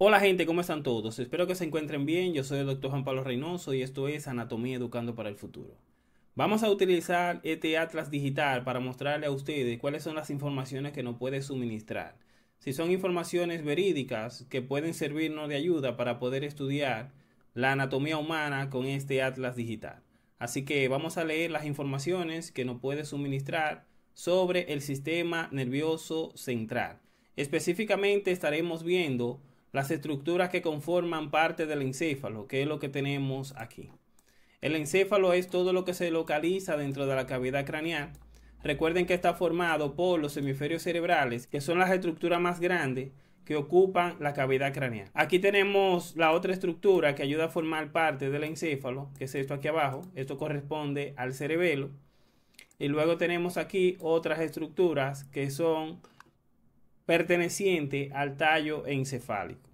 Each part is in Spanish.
Hola gente, ¿cómo están todos? Espero que se encuentren bien. Yo soy el doctor Juan Pablo Reynoso y esto es Anatomía Educando para el Futuro. Vamos a utilizar este Atlas digital para mostrarle a ustedes cuáles son las informaciones que nos puede suministrar. Si son informaciones verídicas que pueden servirnos de ayuda para poder estudiar la anatomía humana con este Atlas digital. Así que vamos a leer las informaciones que nos puede suministrar sobre el sistema nervioso central. Específicamente estaremos viendo las estructuras que conforman parte del encéfalo, que es lo que tenemos aquí. El encéfalo es todo lo que se localiza dentro de la cavidad craneal. Recuerden que está formado por los hemisferios cerebrales, que son las estructuras más grandes que ocupan la cavidad craneal. Aquí tenemos la otra estructura que ayuda a formar parte del encéfalo, que es esto aquí abajo. Esto corresponde al cerebelo. Y luego tenemos aquí otras estructuras que son pertenecientes al tallo encefálico.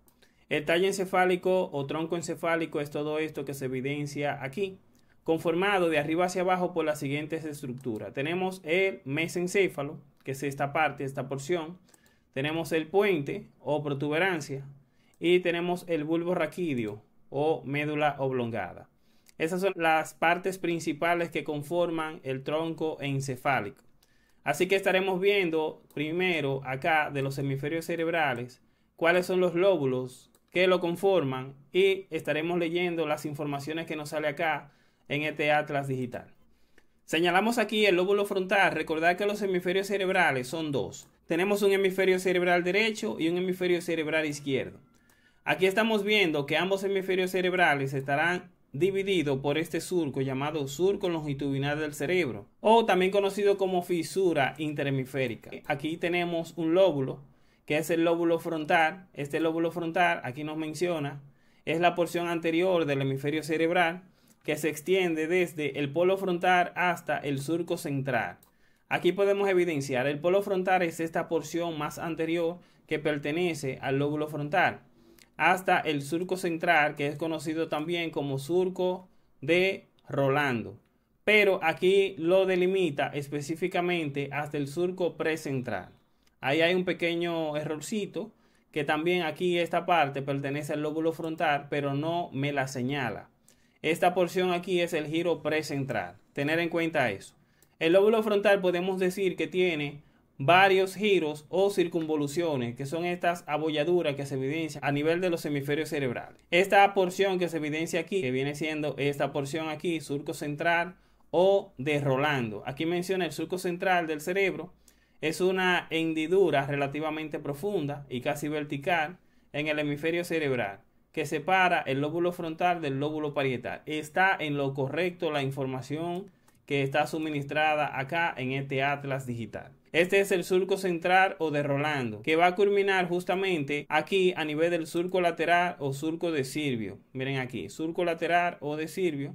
El tallo encefálico o tronco encefálico es todo esto que se evidencia aquí, conformado de arriba hacia abajo por las siguientes estructuras. Tenemos el mesencéfalo, que es esta parte, esta porción. Tenemos el puente o protuberancia. Y tenemos el bulbo raquídeo o médula oblongada. Esas son las partes principales que conforman el tronco encefálico. Así que estaremos viendo primero acá de los hemisferios cerebrales cuáles son los lóbulos que lo conforman y estaremos leyendo las informaciones que nos sale acá en este atlas digital. Señalamos aquí el lóbulo frontal, Recordad que los hemisferios cerebrales son dos. Tenemos un hemisferio cerebral derecho y un hemisferio cerebral izquierdo. Aquí estamos viendo que ambos hemisferios cerebrales estarán divididos por este surco llamado surco longitudinal del cerebro o también conocido como fisura interhemisférica. Aquí tenemos un lóbulo que es el lóbulo frontal. Este lóbulo frontal, aquí nos menciona, es la porción anterior del hemisferio cerebral que se extiende desde el polo frontal hasta el surco central. Aquí podemos evidenciar, el polo frontal es esta porción más anterior que pertenece al lóbulo frontal, hasta el surco central, que es conocido también como surco de Rolando. Pero aquí lo delimita específicamente hasta el surco precentral. Ahí hay un pequeño errorcito que también aquí esta parte pertenece al lóbulo frontal, pero no me la señala. Esta porción aquí es el giro precentral. Tener en cuenta eso. El lóbulo frontal podemos decir que tiene varios giros o circunvoluciones, que son estas abolladuras que se evidencian a nivel de los hemisferios cerebrales. Esta porción que se evidencia aquí, que viene siendo esta porción aquí, surco central o de Rolando. Aquí menciona el surco central del cerebro es una hendidura relativamente profunda y casi vertical en el hemisferio cerebral que separa el lóbulo frontal del lóbulo parietal. Está en lo correcto la información que está suministrada acá en este atlas digital. Este es el surco central o de Rolando, que va a culminar justamente aquí a nivel del surco lateral o surco de Sirvio. Miren aquí, surco lateral o de Sirvio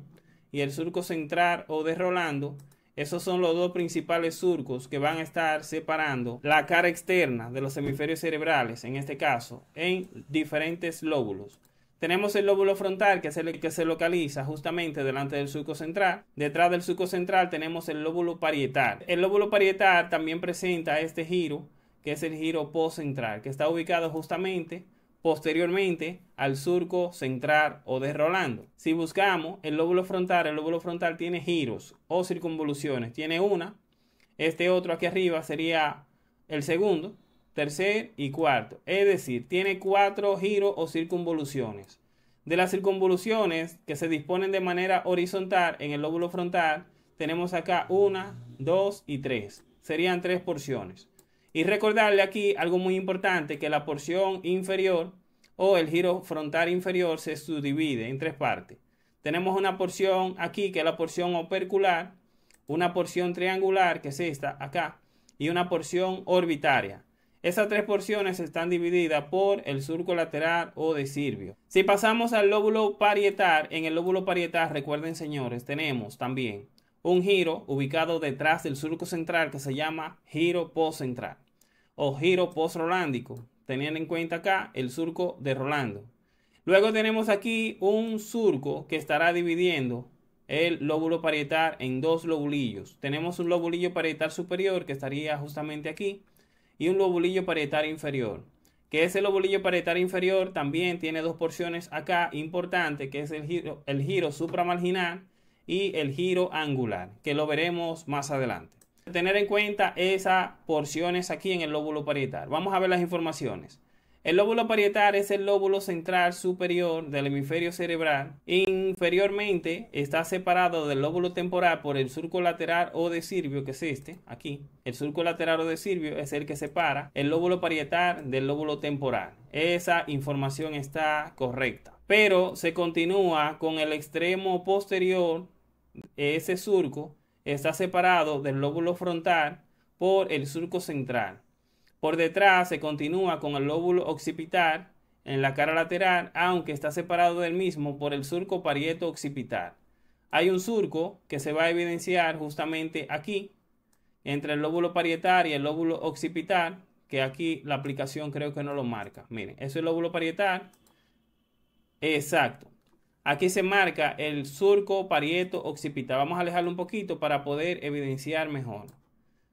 y el surco central o de Rolando esos son los dos principales surcos que van a estar separando la cara externa de los hemisferios cerebrales, en este caso, en diferentes lóbulos. Tenemos el lóbulo frontal, que es el que se localiza justamente delante del surco central. Detrás del surco central tenemos el lóbulo parietal. El lóbulo parietal también presenta este giro, que es el giro postcentral, que está ubicado justamente posteriormente al surco central o de Si buscamos el lóbulo frontal, el lóbulo frontal tiene giros o circunvoluciones, tiene una, este otro aquí arriba sería el segundo, tercer y cuarto, es decir, tiene cuatro giros o circunvoluciones. De las circunvoluciones que se disponen de manera horizontal en el lóbulo frontal, tenemos acá una, dos y tres. Serían tres porciones. Y recordarle aquí algo muy importante, que la porción inferior o el giro frontal inferior se subdivide en tres partes. Tenemos una porción aquí que es la porción opercular, una porción triangular que es esta acá y una porción orbitaria. Esas tres porciones están divididas por el surco lateral o de sirvio. Si pasamos al lóbulo parietal, en el lóbulo parietal, recuerden señores, tenemos también un giro ubicado detrás del surco central que se llama giro postcentral o giro postrolándico, teniendo en cuenta acá el surco de Rolando. Luego tenemos aquí un surco que estará dividiendo el lóbulo parietal en dos lobulillos. Tenemos un lobulillo parietal superior que estaría justamente aquí y un lobulillo parietal inferior. Que ese lobulillo parietal inferior también tiene dos porciones acá importantes, que es el giro, el giro supramarginal y el giro angular, que lo veremos más adelante. Tener en cuenta esas porciones aquí en el lóbulo parietal. Vamos a ver las informaciones. El lóbulo parietal es el lóbulo central superior del hemisferio cerebral. Inferiormente está separado del lóbulo temporal por el surco lateral o de sirvio, que es este, aquí. El surco lateral o de sirvio es el que separa el lóbulo parietal del lóbulo temporal. Esa información está correcta. Pero se continúa con el extremo posterior ese surco está separado del lóbulo frontal por el surco central. Por detrás se continúa con el lóbulo occipital en la cara lateral, aunque está separado del mismo por el surco parieto occipital. Hay un surco que se va a evidenciar justamente aquí, entre el lóbulo parietal y el lóbulo occipital, que aquí la aplicación creo que no lo marca. Miren, eso es el lóbulo parietal. Exacto. Aquí se marca el surco parieto occipital. Vamos a alejarlo un poquito para poder evidenciar mejor.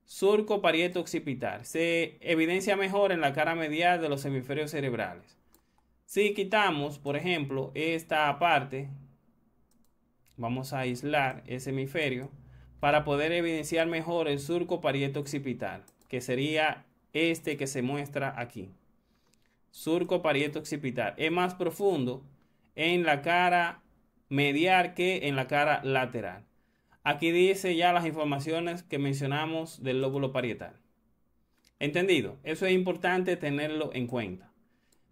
Surco parieto occipital. Se evidencia mejor en la cara medial de los hemisferios cerebrales. Si quitamos, por ejemplo, esta parte, vamos a aislar ese hemisferio para poder evidenciar mejor el surco parieto occipital, que sería este que se muestra aquí. Surco parieto occipital. Es más profundo en la cara medial que en la cara lateral. Aquí dice ya las informaciones que mencionamos del lóbulo parietal. ¿Entendido? Eso es importante tenerlo en cuenta.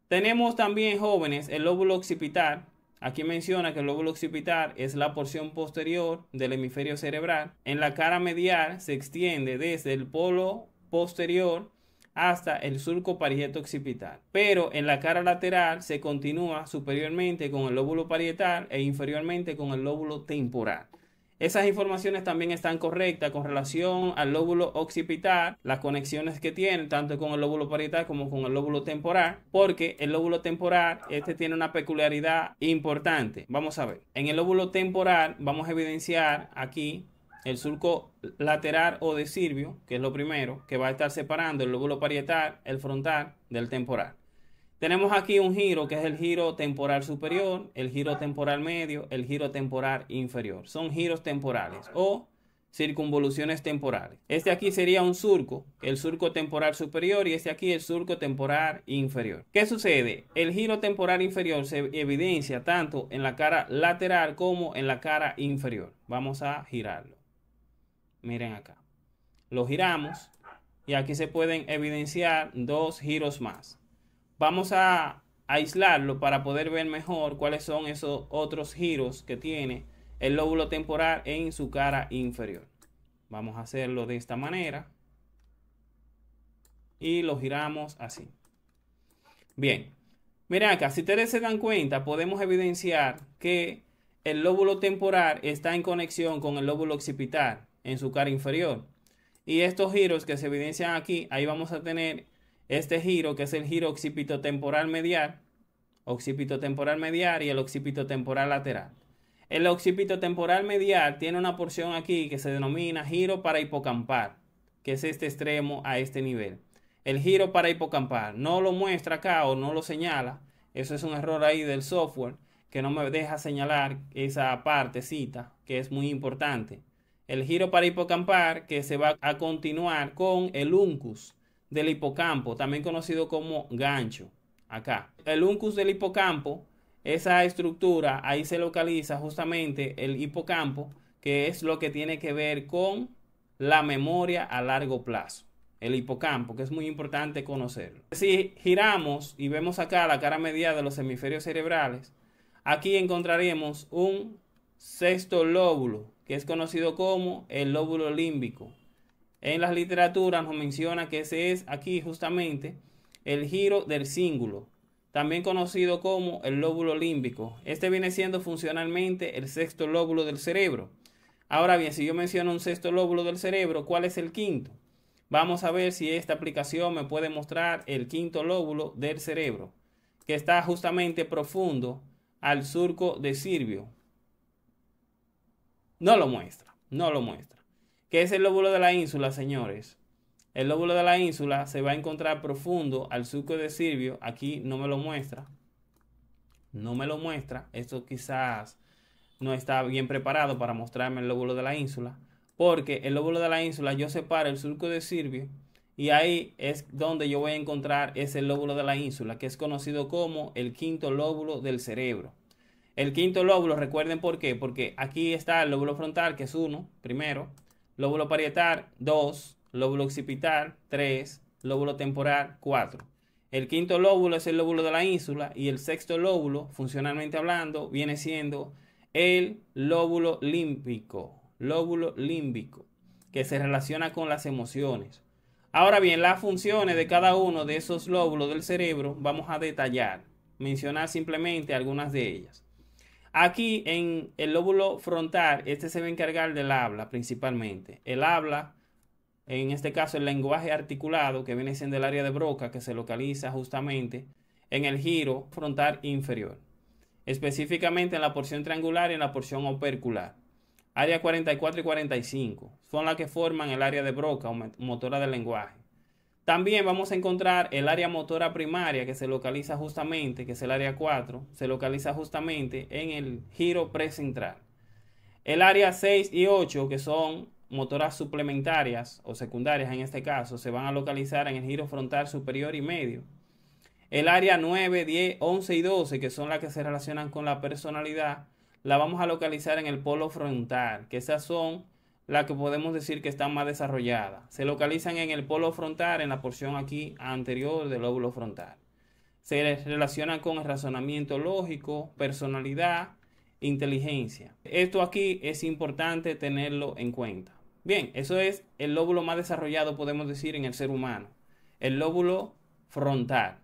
Tenemos también jóvenes el lóbulo occipital. Aquí menciona que el lóbulo occipital es la porción posterior del hemisferio cerebral. En la cara medial se extiende desde el polo posterior hasta el surco parieto occipital, pero en la cara lateral se continúa superiormente con el lóbulo parietal e inferiormente con el lóbulo temporal. Esas informaciones también están correctas con relación al lóbulo occipital, las conexiones que tiene tanto con el lóbulo parietal como con el lóbulo temporal, porque el lóbulo temporal este tiene una peculiaridad importante. Vamos a ver. En el lóbulo temporal vamos a evidenciar aquí el surco lateral o de sirvio, que es lo primero, que va a estar separando el lóbulo parietal, el frontal, del temporal. Tenemos aquí un giro que es el giro temporal superior, el giro temporal medio, el giro temporal inferior. Son giros temporales o circunvoluciones temporales. Este aquí sería un surco, el surco temporal superior y este aquí el surco temporal inferior. ¿Qué sucede? El giro temporal inferior se evidencia tanto en la cara lateral como en la cara inferior. Vamos a girarlo. Miren acá. Lo giramos y aquí se pueden evidenciar dos giros más. Vamos a aislarlo para poder ver mejor cuáles son esos otros giros que tiene el lóbulo temporal en su cara inferior. Vamos a hacerlo de esta manera y lo giramos así. Bien, miren acá, si ustedes se dan cuenta, podemos evidenciar que el lóbulo temporal está en conexión con el lóbulo occipital en su cara inferior. Y estos giros que se evidencian aquí, ahí vamos a tener este giro que es el giro occipitotemporal medial, occipitotemporal medial y el occipitotemporal lateral. El occipitotemporal medial tiene una porción aquí que se denomina giro para hipocampar, que es este extremo a este nivel. El giro para hipocampar no lo muestra acá o no lo señala, eso es un error ahí del software que no me deja señalar esa partecita que es muy importante el giro para hipocampar que se va a continuar con el uncus del hipocampo, también conocido como gancho, acá. El uncus del hipocampo, esa estructura, ahí se localiza justamente el hipocampo, que es lo que tiene que ver con la memoria a largo plazo. El hipocampo, que es muy importante conocerlo. Si giramos y vemos acá la cara media de los hemisferios cerebrales, aquí encontraremos un sexto lóbulo que es conocido como el lóbulo límbico. En las literaturas nos menciona que ese es aquí justamente el giro del cíngulo, también conocido como el lóbulo límbico. Este viene siendo funcionalmente el sexto lóbulo del cerebro. Ahora bien, si yo menciono un sexto lóbulo del cerebro, ¿cuál es el quinto? Vamos a ver si esta aplicación me puede mostrar el quinto lóbulo del cerebro, que está justamente profundo al surco de Sirvio. No lo muestra, no lo muestra. ¿Qué es el lóbulo de la ínsula, señores? El lóbulo de la ínsula se va a encontrar profundo al surco de Sirvio. Aquí no me lo muestra. No me lo muestra. Esto quizás no está bien preparado para mostrarme el lóbulo de la ínsula. Porque el lóbulo de la ínsula yo separo el surco de Sirvio. Y ahí es donde yo voy a encontrar ese lóbulo de la ínsula, que es conocido como el quinto lóbulo del cerebro. El quinto lóbulo, recuerden por qué, porque aquí está el lóbulo frontal, que es uno, primero, lóbulo parietal, dos, lóbulo occipital, tres, lóbulo temporal, cuatro. El quinto lóbulo es el lóbulo de la ínsula y el sexto lóbulo, funcionalmente hablando, viene siendo el lóbulo límbico, lóbulo límbico, que se relaciona con las emociones. Ahora bien, las funciones de cada uno de esos lóbulos del cerebro vamos a detallar, mencionar simplemente algunas de ellas. Aquí en el lóbulo frontal, este se va a encargar del habla principalmente. El habla, en este caso el lenguaje articulado, que viene siendo el área de Broca, que se localiza justamente en el giro frontal inferior, específicamente en la porción triangular y en la porción opercular. Área 44 y 45 son las que forman el área de Broca o motora del lenguaje. También vamos a encontrar el área motora primaria que se localiza justamente, que es el área 4, se localiza justamente en el giro precentral. El área 6 y 8, que son motoras suplementarias o secundarias en este caso, se van a localizar en el giro frontal superior y medio. El área 9, 10, 11 y 12, que son las que se relacionan con la personalidad, la vamos a localizar en el polo frontal, que esas son la que podemos decir que está más desarrollada. Se localizan en el polo frontal, en la porción aquí anterior del lóbulo frontal. Se relacionan con el razonamiento lógico, personalidad, inteligencia. Esto aquí es importante tenerlo en cuenta. Bien, eso es el lóbulo más desarrollado, podemos decir, en el ser humano. El lóbulo frontal.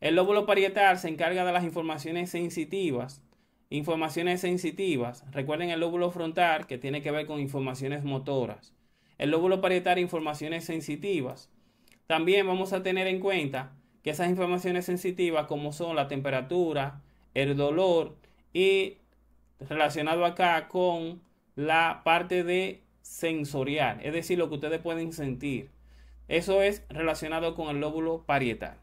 El lóbulo parietal se encarga de las informaciones sensitivas Informaciones sensitivas. Recuerden el lóbulo frontal que tiene que ver con informaciones motoras. El lóbulo parietal, informaciones sensitivas. También vamos a tener en cuenta que esas informaciones sensitivas como son la temperatura, el dolor y relacionado acá con la parte de sensorial, es decir, lo que ustedes pueden sentir. Eso es relacionado con el lóbulo parietal.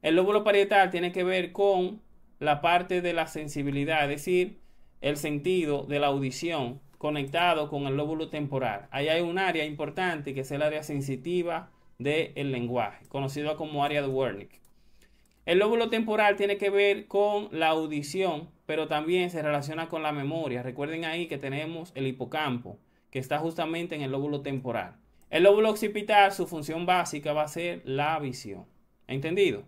El lóbulo parietal tiene que ver con la parte de la sensibilidad, es decir, el sentido de la audición conectado con el lóbulo temporal. Ahí hay un área importante que es el área sensitiva del lenguaje, conocido como área de Wernicke. El lóbulo temporal tiene que ver con la audición, pero también se relaciona con la memoria. Recuerden ahí que tenemos el hipocampo, que está justamente en el lóbulo temporal. El lóbulo occipital, su función básica va a ser la visión. ¿Entendido?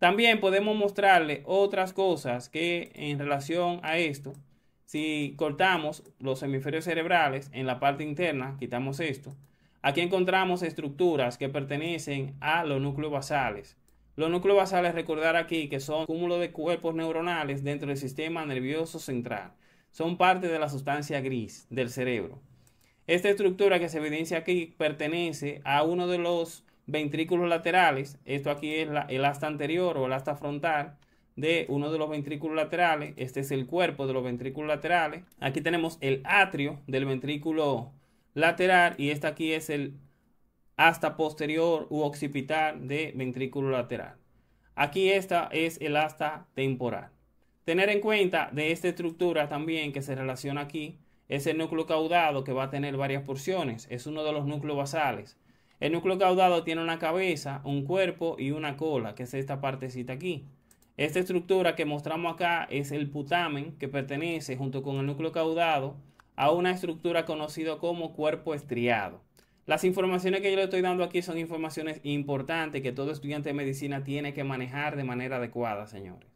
También podemos mostrarle otras cosas que en relación a esto, si cortamos los hemisferios cerebrales en la parte interna, quitamos esto, aquí encontramos estructuras que pertenecen a los núcleos basales. Los núcleos basales, recordar aquí que son cúmulo de cuerpos neuronales dentro del sistema nervioso central. Son parte de la sustancia gris del cerebro. Esta estructura que se evidencia aquí pertenece a uno de los ventrículos laterales. Esto aquí es el asta anterior o el asta frontal de uno de los ventrículos laterales. Este es el cuerpo de los ventrículos laterales. Aquí tenemos el atrio del ventrículo lateral y este aquí es el asta posterior u occipital de ventrículo lateral. Aquí esta es el asta temporal. Tener en cuenta de esta estructura también que se relaciona aquí es el núcleo caudado que va a tener varias porciones. Es uno de los núcleos basales. El núcleo caudado tiene una cabeza, un cuerpo y una cola, que es esta partecita aquí. Esta estructura que mostramos acá es el putamen, que pertenece junto con el núcleo caudado a una estructura conocida como cuerpo estriado. Las informaciones que yo le estoy dando aquí son informaciones importantes que todo estudiante de medicina tiene que manejar de manera adecuada, señores.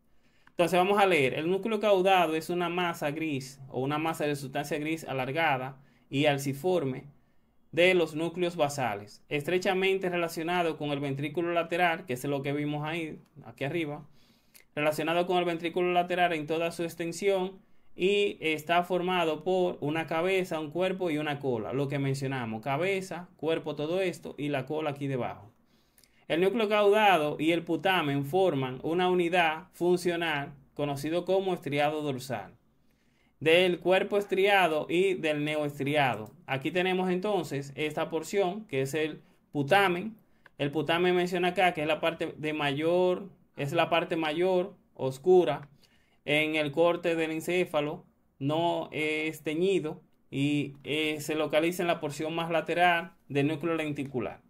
Entonces vamos a leer, el núcleo caudado es una masa gris o una masa de sustancia gris alargada y alciforme de los núcleos basales, estrechamente relacionado con el ventrículo lateral, que es lo que vimos ahí, aquí arriba, relacionado con el ventrículo lateral en toda su extensión y está formado por una cabeza, un cuerpo y una cola, lo que mencionamos, cabeza, cuerpo, todo esto y la cola aquí debajo. El núcleo caudado y el putamen forman una unidad funcional conocido como estriado dorsal del cuerpo estriado y del neoestriado. Aquí tenemos entonces esta porción que es el putamen. El putamen menciona acá que es la parte de mayor, es la parte mayor oscura en el corte del encéfalo, no es teñido y eh, se localiza en la porción más lateral del núcleo lenticular.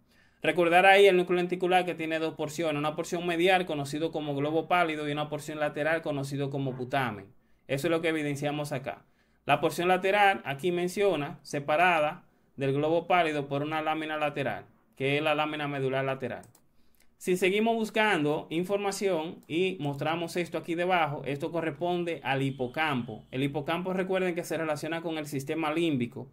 Recordar ahí el núcleo lenticular que tiene dos porciones, una porción medial conocido como globo pálido y una porción lateral conocido como putamen. Eso es lo que evidenciamos acá. La porción lateral, aquí menciona, separada del globo pálido por una lámina lateral, que es la lámina medular lateral. Si seguimos buscando información y mostramos esto aquí debajo, esto corresponde al hipocampo. El hipocampo recuerden que se relaciona con el sistema límbico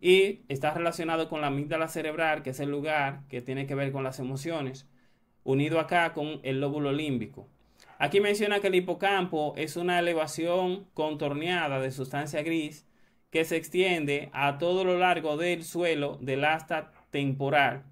y está relacionado con la amígdala cerebral, que es el lugar que tiene que ver con las emociones, unido acá con el lóbulo límbico. Aquí menciona que el hipocampo es una elevación contorneada de sustancia gris que se extiende a todo lo largo del suelo del asta temporal,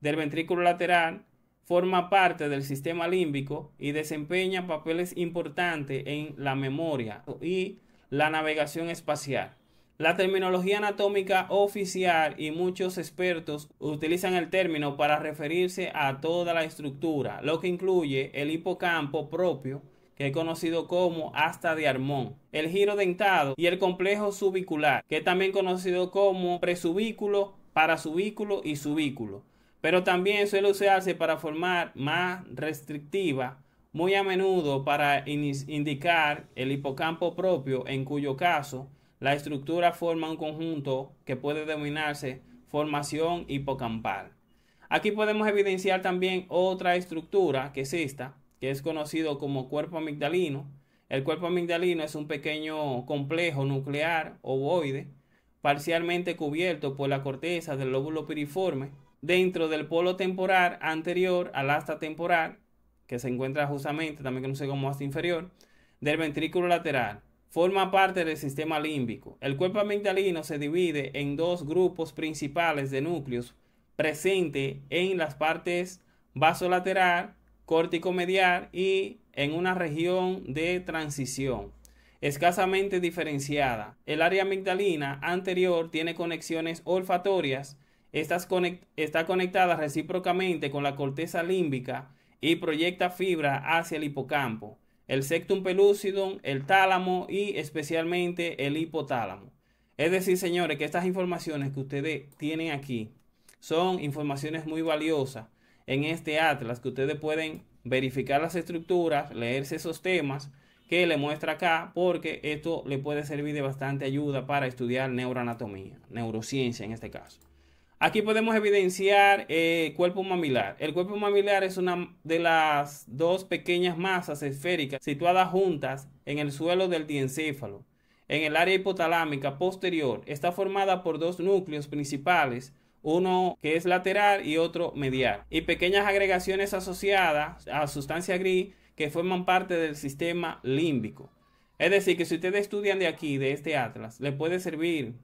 del ventrículo lateral, forma parte del sistema límbico y desempeña papeles importantes en la memoria y la navegación espacial. La terminología anatómica oficial y muchos expertos utilizan el término para referirse a toda la estructura, lo que incluye el hipocampo propio, que es conocido como asta de Armón, el giro dentado y el complejo subicular, que es también conocido como presubículo, parasubículo y subículo. Pero también suele usarse para formar más restrictiva, muy a menudo para indicar el hipocampo propio, en cuyo caso la estructura forma un conjunto que puede denominarse formación hipocampal. Aquí podemos evidenciar también otra estructura que es esta, que es conocido como cuerpo amigdalino. El cuerpo amigdalino es un pequeño complejo nuclear ovoide parcialmente cubierto por la corteza del lóbulo piriforme dentro del polo temporal anterior al asta temporal, que se encuentra justamente, también que no sé cómo asta inferior, del ventrículo lateral forma parte del sistema límbico. El cuerpo amigdalino se divide en dos grupos principales de núcleos presente en las partes vasolateral, córtico medial y en una región de transición escasamente diferenciada. El área amigdalina anterior tiene conexiones olfatorias, Estas está conectada recíprocamente con la corteza límbica y proyecta fibra hacia el hipocampo el septum pellucidum, el tálamo y especialmente el hipotálamo. Es decir, señores, que estas informaciones que ustedes tienen aquí son informaciones muy valiosas en este atlas que ustedes pueden verificar las estructuras, leerse esos temas que le muestra acá porque esto le puede servir de bastante ayuda para estudiar neuroanatomía, neurociencia en este caso. Aquí podemos evidenciar el eh, cuerpo mamilar. El cuerpo mamilar es una de las dos pequeñas masas esféricas situadas juntas en el suelo del diencéfalo. En el área hipotalámica posterior está formada por dos núcleos principales, uno que es lateral y otro medial, y pequeñas agregaciones asociadas a sustancia gris que forman parte del sistema límbico. Es decir, que si ustedes estudian de aquí, de este atlas, le puede servir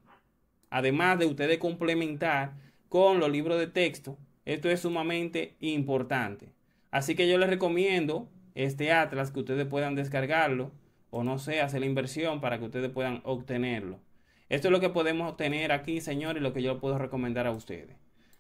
además de ustedes complementar con los libros de texto. Esto es sumamente importante. Así que yo les recomiendo este Atlas que ustedes puedan descargarlo o no sé, hacer la inversión para que ustedes puedan obtenerlo. Esto es lo que podemos obtener aquí, señores, lo que yo puedo recomendar a ustedes.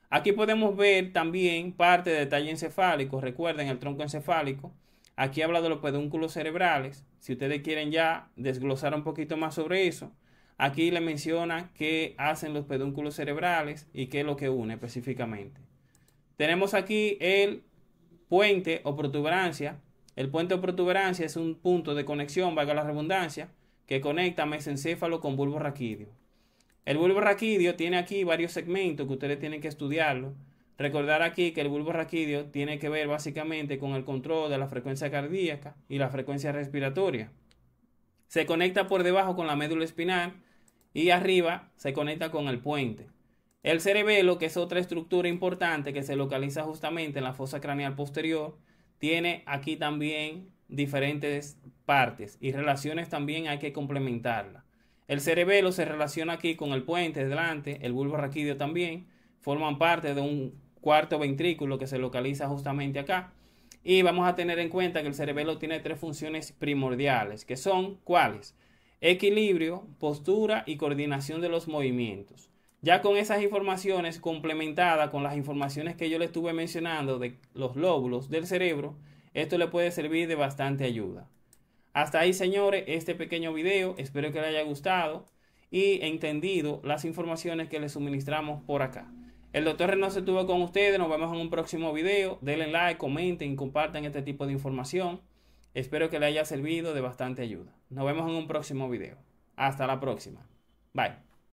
Aquí podemos ver también parte de detalle encefálico. Recuerden el tronco encefálico. Aquí habla de los pedúnculos cerebrales. Si ustedes quieren ya desglosar un poquito más sobre eso, Aquí le menciona qué hacen los pedúnculos cerebrales y qué es lo que une específicamente. Tenemos aquí el puente o protuberancia. El puente o protuberancia es un punto de conexión, valga la redundancia, que conecta mesencéfalo con bulbo raquídeo. El bulbo raquídeo tiene aquí varios segmentos que ustedes tienen que estudiarlo. Recordar aquí que el bulbo raquídeo tiene que ver básicamente con el control de la frecuencia cardíaca y la frecuencia respiratoria se conecta por debajo con la médula espinal y arriba se conecta con el puente. El cerebelo, que es otra estructura importante que se localiza justamente en la fosa craneal posterior, tiene aquí también diferentes partes y relaciones también hay que complementarla. El cerebelo se relaciona aquí con el puente delante, el bulbo raquídeo también, forman parte de un cuarto ventrículo que se localiza justamente acá. Y vamos a tener en cuenta que el cerebelo tiene tres funciones primordiales, que son cuáles? Equilibrio, postura y coordinación de los movimientos. Ya con esas informaciones complementadas con las informaciones que yo le estuve mencionando de los lóbulos del cerebro, esto le puede servir de bastante ayuda. Hasta ahí, señores, este pequeño video. Espero que les haya gustado y entendido las informaciones que les suministramos por acá. El doctor Renato se tuvo con ustedes. Nos vemos en un próximo video. Denle like, comenten y compartan este tipo de información. Espero que le haya servido de bastante ayuda. Nos vemos en un próximo video. Hasta la próxima. Bye.